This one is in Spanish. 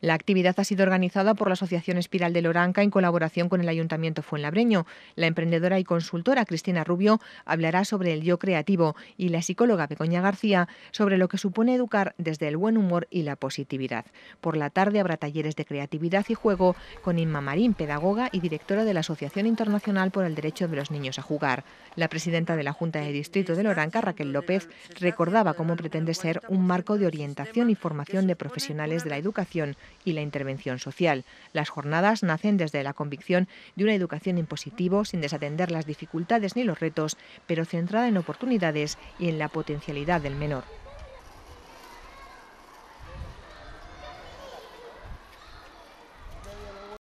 La actividad ha sido organizada por la Asociación Espiral de Loranca en colaboración con el Ayuntamiento Fuenlabreño. La emprendedora y consultora Cristina Rubio hablará sobre el yo creativo y la psicóloga Begoña García sobre lo que supone educar desde el buen humor y la positividad. Por la tarde habrá talleres de creatividad y juego con Inma Marín, pedagoga y directora de la Asociación Internacional por el Derecho de los Niños a Jugar. La presidenta de la Junta de Distrito de Loranca, Raquel López, recordaba cómo pretende ser un marco de orientación y formación de profesionales de la educación y la intervención social. Las jornadas nacen desde la convicción de una educación en positivo, sin desatender las dificultades ni los retos, pero centrada en oportunidades y en la potencialidad del menor.